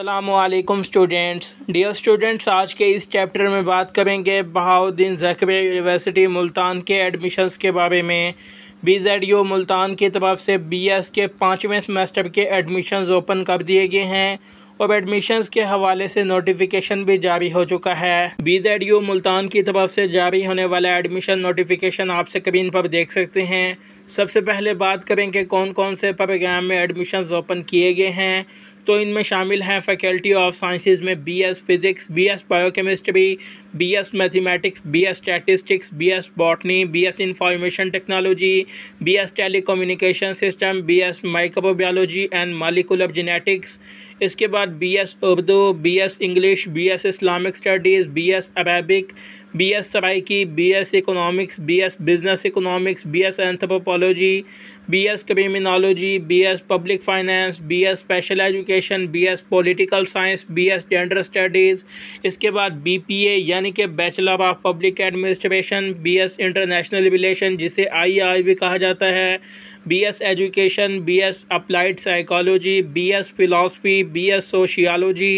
अल्लाम students dear students आज के इस चैप्टर में बात करेंगे बहाउद्दीन जखबे यूनिवर्सिटी मुल्तान के एडमिशन्स के बारे में बी जेड यू मुल्तान की तरफ से बी एस के पाँचवें सेमेस्टर के एडमिशन्स ओपन कर दिए गए हैं अब एडमिशन के हवाले से नोटिफिकेशन भी जारी हो चुका है यू मुल्तान की तरफ से जारी होने वाला एडमिशन नोटिफिकेशन आप स्क्रीन पर देख सकते हैं सबसे पहले बात करें कि कौन कौन से प्रोग्राम में एडमिशन ओपन किए गए हैं तो इनमें शामिल हैं फैकल्टी ऑफ साइंसेज में BS physics BS biochemistry BS mathematics BS statistics BS botany BS information technology BS telecommunication system BS microbiology and molecular genetics इसके बाद BS Urdu BS English BS Islamic studies BS Arabic BS Saraiki S economics BS business economics BS anthropology BS criminology BS public finance BS special education education BS political science BS gender studies इसके बाद BPA यानी कि bachelor of public administration BS international relation जिसे II भी कहा जाता है BS education BS applied psychology BS philosophy BS sociology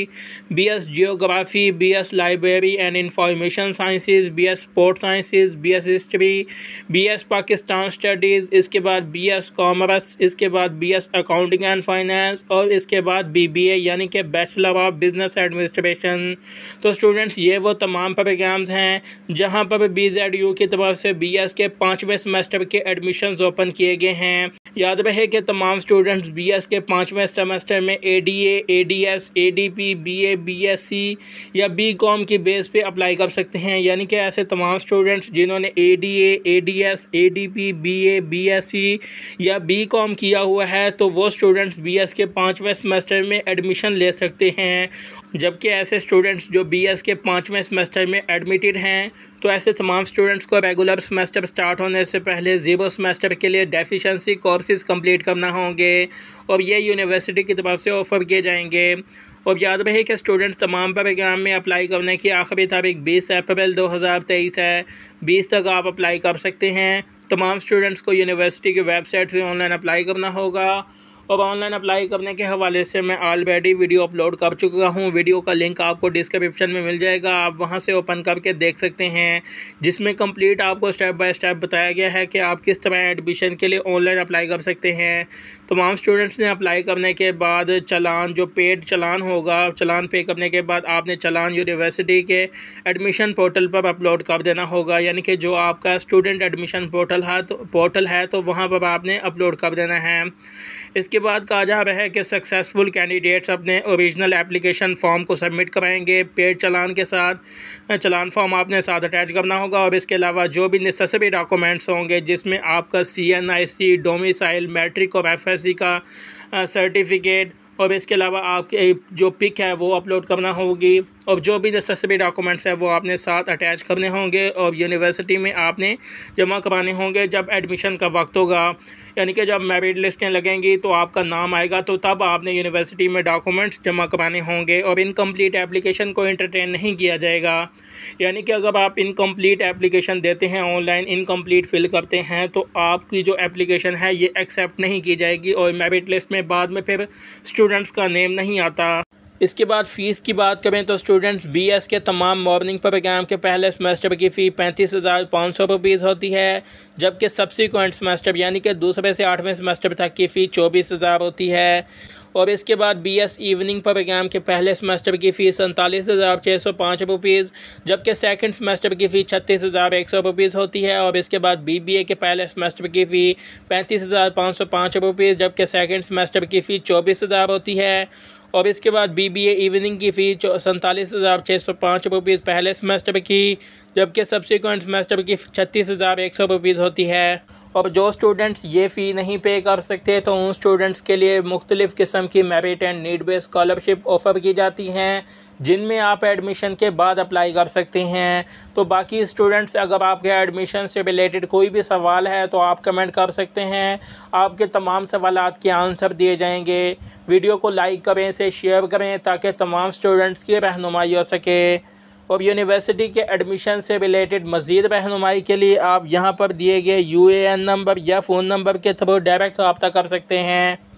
BS geography BS library and information B BS sport B BS history BS Pakistan studies इसके बाद BS commerce इसके बाद BS accounting and finance और इसके बाद बाद बीबीए यानी कि बैचलर ऑफ बिजनेस एडमिनिस्ट्रेशन तो स्टूडेंट्स ये वो तमाम प्रोग्राम्स हैं जहाँ पर बी जेड यू की तरफ से बी एस के पाँचवें सेमेस्टर के एडमिशन ओपन किए गए हैं याद रहे कि तमाम स्टूडेंट्स बी एस के पाँचवें सेमेस्टर में A D A A D S A D P B A B S C या बी कॉम की बेस पे अप्लाई कर सकते हैं यानी कि ऐसे तमाम स्टूडेंट्स जिन्होंने A D A A D S A D P B A B S C या बी कॉम किया हुआ है तो वो स्टूडेंट्स बी एस के पाँचवें सेमेस्टर सेमेस्टर में एडमिशन ले सकते हैं जबकि ऐसे स्टूडेंट्स जो बीएस के पाँचवें सेमेस्टर में एडमिटेड हैं तो ऐसे तमाम स्टूडेंट्स को रेगुलर सेमेस्टर स्टार्ट होने से पहले ज़ीरो सेमेस्टर के लिए डेफिशिएंसी कोर्सेज कंप्लीट करना होंगे और ये यूनिवर्सिटी की तरफ से ऑफ़र किए जाएंगे और याद रहे कि स्टूडेंट्स तमाम प्रोग्राम में अप्लाई करने की आखिरी तारीख बीस अप्रैल तेईस है बीस तक आप अप्लाई कर सकते हैं तमाम स्टूडेंट्स को यूनिवर्सिटी की वेबसाइट से ऑनलाइन अप्लाई करना होगा और ऑनलाइन अप्लाई करने के हवाले से मैं ऑलरेडी वीडियो अपलोड कर चुका हूँ वीडियो का लिंक आपको डिस्क्रिप्शन में मिल जाएगा आप वहाँ से ओपन करके देख सकते हैं जिसमें कंप्लीट आपको स्टेप बाय स्टेप बताया गया है कि आप किस तरह एडमिशन के लिए ऑनलाइन अप्लाई कर सकते हैं तमाम स्टूडेंट्स ने अप्लाई करने के बाद चलान जो पेड चलान होगा चलान पे करने के बाद आपने चलान यूनिवर्सिटी के एडमिशन पोर्टल पर अपलोड कर देना होगा यानी कि जो आपका स्टूडेंट एडमिशन पोर्टल है तो पोर्टल है तो वहाँ पर आपने अपलोड कर देना है इस इसके बाद कहा जा रहा है कि सक्सेसफुल कैंडिडेट्स अपने ओरिजिनल एप्लीकेशन फॉर्म को सबमिट कराएंगे पेड चलान के साथ चलान फॉर्म आपने साथ अटैच करना होगा और इसके अलावा जो भी नेसेसरी डॉक्यूमेंट्स होंगे जिसमें आपका C N I C domicile matric और एफ एस सी का सर्टिफिकेट और इसके अलावा आपके जो पिक है वो अपलोड करना होगी और जो भी नेसेसरी डॉक्यूमेंट्स हैं वो आपने साथ अटैच करने होंगे और यूनिवर्सिटी में आपने जमा कराने होंगे जब एडमिशन का वक्त होगा यानी कि जब मेरिट लिस्टें लगेंगी तो आपका नाम आएगा तो तब आपने यूनिवर्सिटी में डॉक्यूमेंट्स जमा कराने होंगे और इनकम्प्लीट एप्लीकेशन को इंटरटेन नहीं किया जाएगा यानी कि अगर आप इनकम्प्लीट एप्लीकेशन देते हैं ऑनलाइन इनकम्प्लीट फिल करते हैं तो आपकी जो एप्लीकेशन है ये एक्सेप्ट नहीं की जाएगी और मेरिट लिस्ट में बाद में फिर स्टूडेंट्स का नेम नहीं आता इसके बाद फ़ीस की बात करें तो स्टूडेंट्स बीएस के तमाम मॉर्निंग प्रोग्राम के पहले सेमेस्टर की फ़ी पैंतीस हज़ार पाँच सौ रुपीज़ होती है जबकि सबसिक्वेंट सेमेस्टर यानी कि दूसरे से आठवें सेमेस्टर तक की फ़ी चौबीस हज़ार होती है और इसके बाद बी एस इवनिंग प्रोग्राम के पहले सेमेस्टर की फ़ीस सैंतालीस हज़ार छः सौ पाँच रुपीज़ जबकि सेकेंड सेमेस्टर की फ़ीस छत्तीस हज़ार एक सौ रुपीज़ होती है और इसके बाद बी ए के पहले सेमेस्टर की फ़ी पैंतीस हज़ार पाँच सौ पाँच रुपीज़ जबकि सेकेंड सेमेस्टर की फ़ी चौबीस हज़ार होती है और इसके बाद बी बी इवनिंग की फ़ी सैंतालीस हज़ार छः सौ पाँच रुपीज़ पहले सेमेस्टर की जबकि सब्सिक्वेंट सेमेस्टर की छत्तीस हज़ार एक सौ रुपीज़ होती है और जो स्टूडेंट्स ये फ़ी नहीं पे कर सकते तो उन स्टूडेंट्स के लिए मुख्तलिफ़ किस्म की merit and need based scholarship offer की जाती हैं जिनमें आप एडमिशन के बाद अप्लाई कर सकते हैं तो बाकी स्टूडेंट्स अगर आपके एडमिशन से रिलेटेड कोई भी सवाल है तो आप कमेंट कर सकते हैं आपके तमाम सवाल के आंसर दिए जाएंगे वीडियो को लाइक करें इसे शेयर करें ताकि तमाम स्टूडेंट्स की रहनुमाई हो सके और यूनिवर्सिटी के एडमिशन से रिलेटेड मज़ीद रहनुमाई के लिए आप यहाँ पर दिए गए यू ए एन नंबर या फ़ोन नंबर के थ्रू डायरेक्ट रबता कर सकते हैं